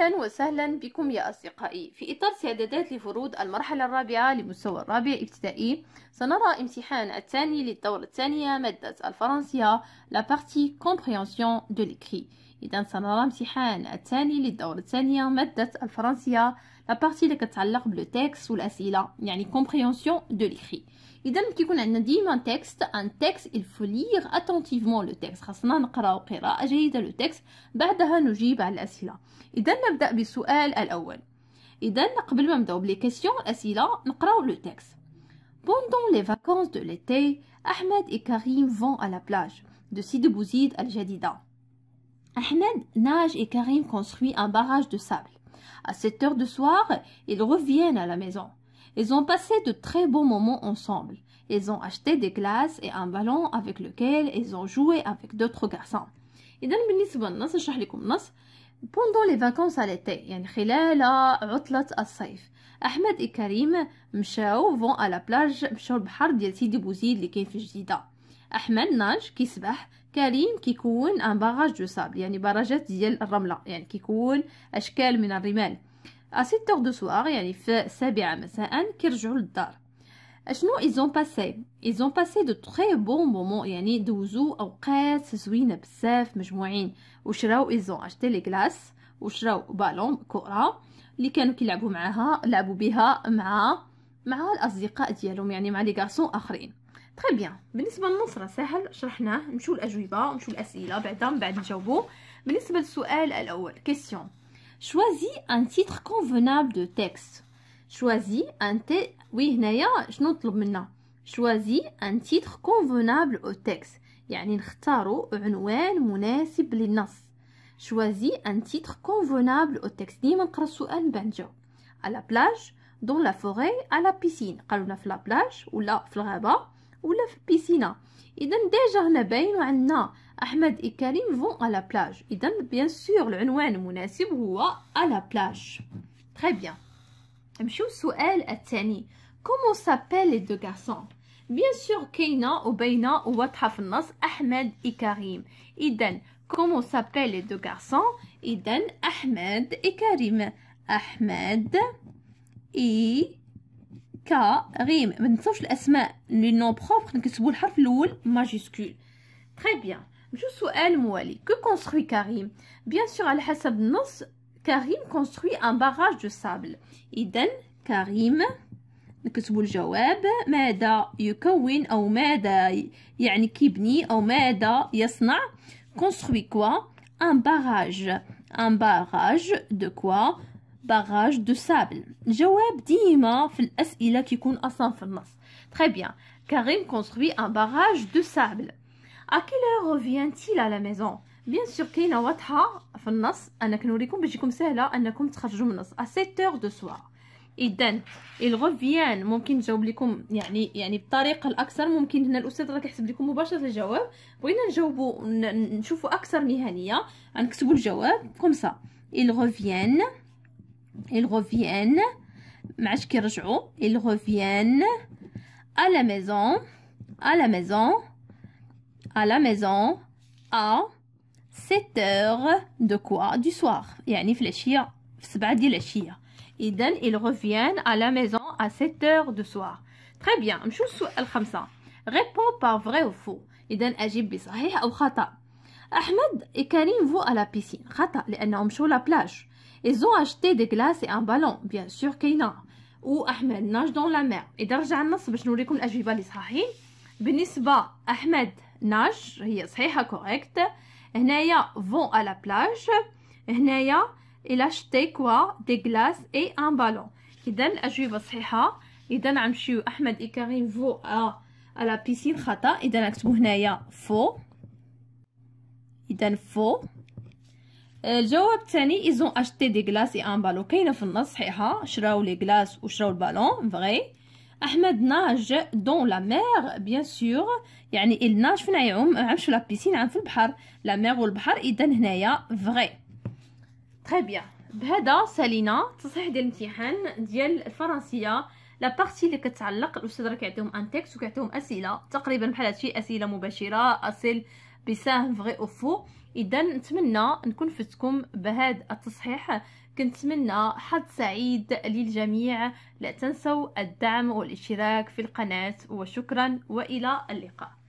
أهلا وسهلا بكم يا أصدقائي في إطار سيادات لفروض المرحلة الرابعة لمستوى الرابع ابتدائي سنرى امتحان الثاني للدورة الثانية مادة الفرنسية لا partie compréhension de l'écrit إذا سنرى امتحان الثاني للدورة الثانية مادة الفرنسية بارتي اللي كتعلق بلو تيكست والأسئلة يعني كومبريونسيون دو ليكري إذا كيكون عندنا ديما تيكست أن تيكست الفو ليغ أتونتيفمون لو تيكست خاصنا نقراو قراءة جيدة لو تيكست بعدها نجيب على الأسئلة إذا نبدأ بالسؤال الأول إذا قبل ما نبداو بلي كيسيون الأسئلة نقراو لو تيكست Pendant les vacances de l'été, احمد et كريم vont à la plage de Sidi Bouzid al-Jadida. Ahmed nage et Karim construisent un barrage de sable. À sept heures du soir, ils reviennent à la maison. Ils ont passé de très beaux moments ensemble. Ils ont acheté des glaces et un ballon avec lequel ils ont joué avec d'autres garçons. Pendant les vacances à l'été, يعني et Karim vont à la plage de احمد ناج كيسبح كريم كيكون ان باراج دو سابل يعني باراجات ديال الرمله يعني كيكون اشكال من الرمال اسيتور دو سوار يعني في السابعه مساء كيرجعوا للدار اشنو ايزون باسي ايزون باسي دو تري بون مومون يعني دوزو اوقات زوينه بزاف مجموعين وشراو ايزون اشتي لي كلاس وشراو بالون كره اللي كانوا كيلعبوا معاها لعبوا بها مع مع الاصدقاء ديالهم يعني مع لي غارسون اخرين تري بيان بالنسبه للنصره سهل شرحناه نمشيو الاجوبه نمشيو الاسئله بعدا من بعد نجاوبو بالنسبه للسؤال الاول كيسيون شوازي ان تيتر كونفونابل دو تيكست شوازي ان تي وي هنايا شنو نطلب منا شوازي ان تيتر كونفونابل او تيكست يعني نختاروا عنوان مناسب للنص شوازي ان تيتر كونفونابل او تيكست ديما نقرا السؤال من بعد نجاوب على بلاج دون لا فوغي على بيسين قالونا في لابلاج ولا في الغابه ولا في بيسينا اذا ديجا هنا باين عندنا احمد كريم فون على بلاج اذا بيان سور العنوان المناسب هو على بلاج تري بيان نمشيو السؤال الثاني كومون سابيل لي دو غارسون بيان سور كاينه وباينه وواضحه في النص احمد كريم اذا كومون سابيل لي دو غارسون اذا احمد كريم احمد اي كا غيم ما ننساوش الاسماء لي نون بروبر نكتبوا الحرف الاول ماجيسكول تري بيان نمشيو السؤال موالي كو كونستروي كريم بيان سور على حسب النص كريم كونستروي ان باراج دو سابل اذا كريم نكتبوا الجواب ماذا يكون او ماذا يعني كيبني او ماذا يصنع كونستروي كوا ان باراج ان باراج دو كوا باغاج دو سابل الجواب ديما في الاسئله كيكون اصلا في النص تري بيان كريم كونستروي ان باغاج دو سابل ا كيل فيانتيل تيل على ميزون بيان سور كاينه واضحه في النص انا كنوريكم باش يكون سهله انكم تخرجوا من النص ا 7 دو سوار اذا الغوفيان ممكن نجاوب لكم يعني يعني بالطريقه الاكثر ممكن هنا الاستاذ راه كيحسب لكم مباشره الجواب بغينا نجاوبوا نشوفوا اكثر مهنيه غنكتبو الجواب كوم سا ils ils reviennent معاش كيرجعوا ils reviennent à la maison à la maison à la maison à 7 heures de quoi du soir يعني في العشيه في 7 ديال العشيه اذا ils reviennent à la maison à 7 heures de soir très bien نمشيو للسؤال 5 réponds par vrai ou faux اذا أجيب بصحيح أو خطأ أحمد et فو vont à la piscine خطأ لأنهم مشوا لا بلاج ils ont acheté des glaces et un ballon, bien sûr a. Ou Ahmed nage dans la mer. Et d'argent, nous باش نوريكم الاجوبه اللي صحيحين. بالنسبه احمد ناج هي صحيحه correct. هنايا vont à la plage. هنايا il a acheté quoi? Des glaces et un ballon. اذا الاجوبه صحيحه. اذا نمشيو احمد et Karim vont à la piscine خطا. اذا a هنايا faux. اذا faux. الجواب الثاني ايزون اشتي دي غلاس اي ان بالون كاينه في النص صحيحه شراو لي غلاس وشراو البالون فغي احمد ناج دون لا مير بيان سور يعني ال ناج فين يعوم عمش في لا بيسين عام في البحر لا مير والبحر اذا هنايا فغي تري بيان بهذا سالينا تصحيح ديال الامتحان ديال الفرنسيه لا بارتي اللي كتعلق الاستاذ راه كيعطيهم ان تيكست وكيعطيهم اسئله تقريبا بحال هادشي اسئله مباشره اصل بسهم فغي او فو اذا نتمنى نكون فتكم بهذا التصحيح كنتمنى حظ سعيد للجميع لا تنسوا الدعم والاشتراك في القناه وشكرا والى اللقاء